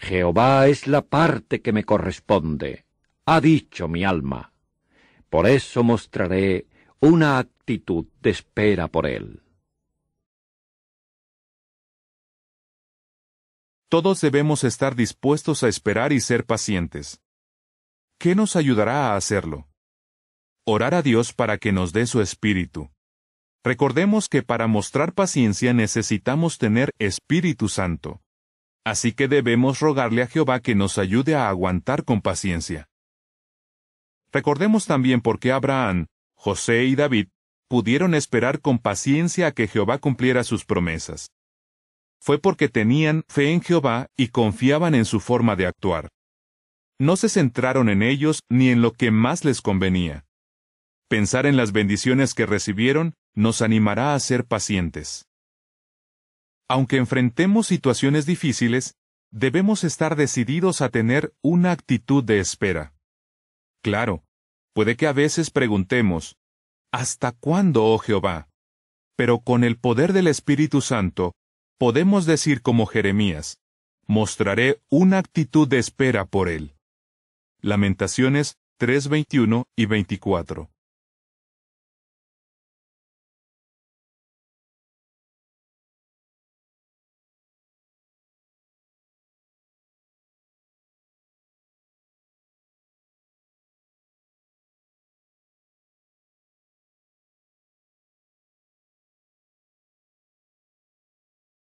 Jehová es la parte que me corresponde, ha dicho mi alma. Por eso mostraré una actitud de espera por él. Todos debemos estar dispuestos a esperar y ser pacientes. ¿Qué nos ayudará a hacerlo? Orar a Dios para que nos dé su espíritu. Recordemos que para mostrar paciencia necesitamos tener Espíritu Santo. Así que debemos rogarle a Jehová que nos ayude a aguantar con paciencia. Recordemos también por qué Abraham, José y David pudieron esperar con paciencia a que Jehová cumpliera sus promesas. Fue porque tenían fe en Jehová y confiaban en su forma de actuar. No se centraron en ellos ni en lo que más les convenía. Pensar en las bendiciones que recibieron nos animará a ser pacientes. Aunque enfrentemos situaciones difíciles, debemos estar decididos a tener una actitud de espera. Claro, puede que a veces preguntemos, ¿Hasta cuándo, oh Jehová? Pero con el poder del Espíritu Santo, podemos decir como Jeremías, mostraré una actitud de espera por él. Lamentaciones 3:21 y 24.